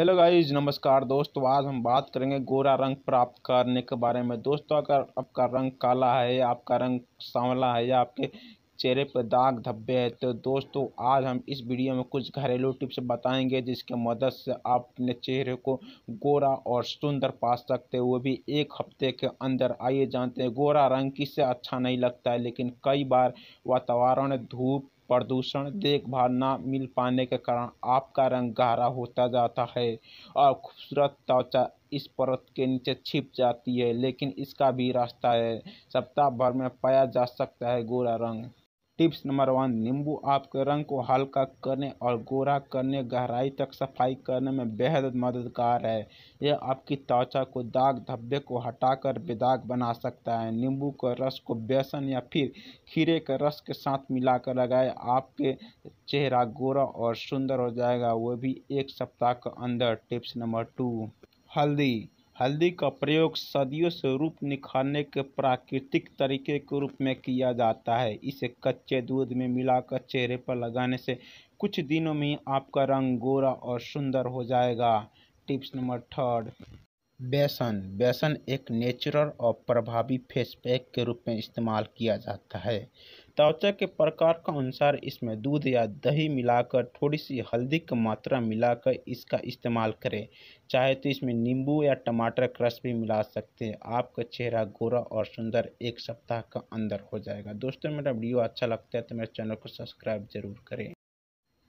hello guys नमस्कार दोस्तों आज हम बात करेंगे गोरा रंग प्राप्त करने के बारे में दोस्तों अगर आपका रंग काला है या आपका रंग सांवला है या आपके चेहरे पर दाग धब्बे हैं तो दोस्तों आज हम इस वीडियो में कुछ घरेलू टिप्स बताएंगे जिसके मदद से आप अपने चेहरे को गोरा और सुंदर पा सकते हैं वो भी एक हफ्ते के अंदर आइए जानते हैं गोरा रंग किससे अच्छा नहीं लगता है लेकिन कई बार वातावरण धूप प्रदूषण देखभाल ना मिल पाने के कारण आपका रंग गहरा होता जाता है और खूबसूरत त्वचा इस परत के नीचे छिप जाती है लेकिन इसका भी रास्ता है सप्ताह भर में पाया जा सकता है गोरा रंग टिप्स नंबर वन नींबू आपके रंग को हल्का करने और गोरा करने गहराई तक सफाई करने में बेहद मददगार है यह आपकी त्वचा को दाग धब्बे को हटाकर बेदाग बना सकता है नींबू का रस को बेसन या फिर खीरे के रस के साथ मिलाकर लगाए आपके चेहरा गोरा और सुंदर हो जाएगा वह भी एक सप्ताह के अंदर टिप्स नंबर टू हल्दी हल्दी का प्रयोग सदियों से रूप निखारने के प्राकृतिक तरीके के रूप में किया जाता है इसे कच्चे दूध में मिलाकर चेहरे पर लगाने से कुछ दिनों में आपका रंग गोरा और सुंदर हो जाएगा टिप्स नंबर थर्ड बेसन बेसन एक नेचुरल और प्रभावी फेस पैक के रूप में इस्तेमाल किया जाता है त्वचा के प्रकार के अनुसार इसमें दूध या दही मिलाकर थोड़ी सी हल्दी की मात्रा मिलाकर इसका इस्तेमाल करें चाहे तो इसमें नींबू या टमाटर क्रश भी मिला सकते हैं आपका चेहरा गोरा और सुंदर एक सप्ताह का अंदर हो जाएगा दोस्तों मेरा वीडियो अच्छा लगता है तो मेरे चैनल को सब्सक्राइब जरूर करें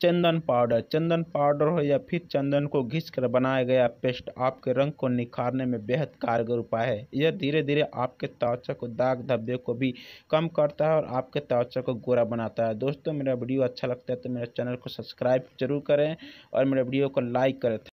चंदन पाउडर चंदन पाउडर हो या फिर चंदन को घिस कर बनाया गया पेस्ट आपके रंग को निखारने में बेहद कारगर उपाय है यह धीरे धीरे आपके त्वचा को दाग धब्बे को भी कम करता है और आपके त्वचा को गोरा बनाता है दोस्तों मेरा वीडियो अच्छा लगता है तो मेरे चैनल को सब्सक्राइब जरूर करें और मेरे वीडियो को लाइक करें